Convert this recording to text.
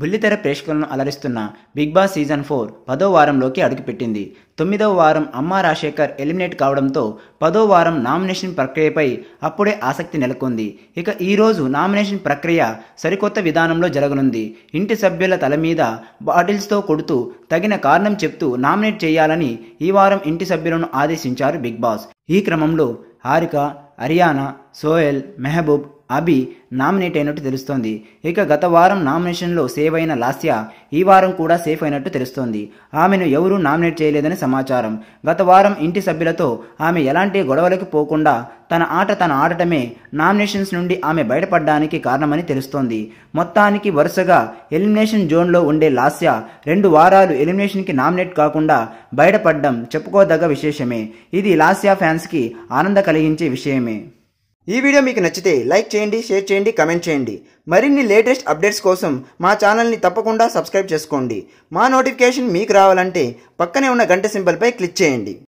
బుల్లితెర ప్రేక్షకులను అలరిస్తున్న బిగ్ బాస్ సీజన్ ఫోర్ పదో వారంలోకి అడుగుపెట్టింది తొమ్మిదవ వారం అమ్మ రాజశేఖర్ ఎలిమినేట్ కావడంతో పదో వారం నామినేషన్ ప్రక్రియపై అప్పుడే ఆసక్తి నెలకొంది ఇక ఈరోజు నామినేషన్ ప్రక్రియ సరికొత్త విధానంలో జరగనుంది ఇంటి సభ్యుల తల మీద బాటిల్స్తో కొడుతూ తగిన కారణం చెప్తూ నామినేట్ చేయాలని ఈ వారం ఇంటి సభ్యులను ఆదేశించారు బిగ్ బాస్ ఈ క్రమంలో హారిక అరియానా సోయల్ మెహబూబ్ అభి నామినేట్ అయినట్టు తెలుస్తోంది ఇక గత వారం నామినేషన్లో సేవ్ అయిన లాస్య ఈ వారం కూడా సేఫ్ అయినట్టు తెలుస్తోంది ఆమెను ఎవరూ నామినేట్ చేయలేదని సమాచారం గత వారం ఇంటి సభ్యులతో ఆమె ఎలాంటి గొడవలకు పోకుండా తన ఆట తన ఆడటమే నామినేషన్స్ నుండి ఆమె బయటపడడానికి కారణమని తెలుస్తోంది మొత్తానికి వరుసగా ఎలిమినేషన్ జోన్లో ఉండే లాస్య రెండు వారాలు ఎలిమినేషన్కి నామినేట్ కాకుండా బయటపడడం చెప్పుకోదగ్గ విశేషమే ఇది లాస్యా ఫ్యాన్స్కి ఆనంద కలిగించే విషయమే విషయమే ఈ వీడియో మీకు నచ్చితే లైక్ చేయండి షేర్ చేయండి కమెంట్ చేయండి మరిన్ని లేటెస్ట్ అప్డేట్స్ కోసం మా ఛానల్ని తప్పకుండా సబ్స్క్రైబ్ చేసుకోండి మా నోటిఫికేషన్ మీకు రావాలంటే పక్కనే ఉన్న గంట సింబల్పై క్లిక్ చేయండి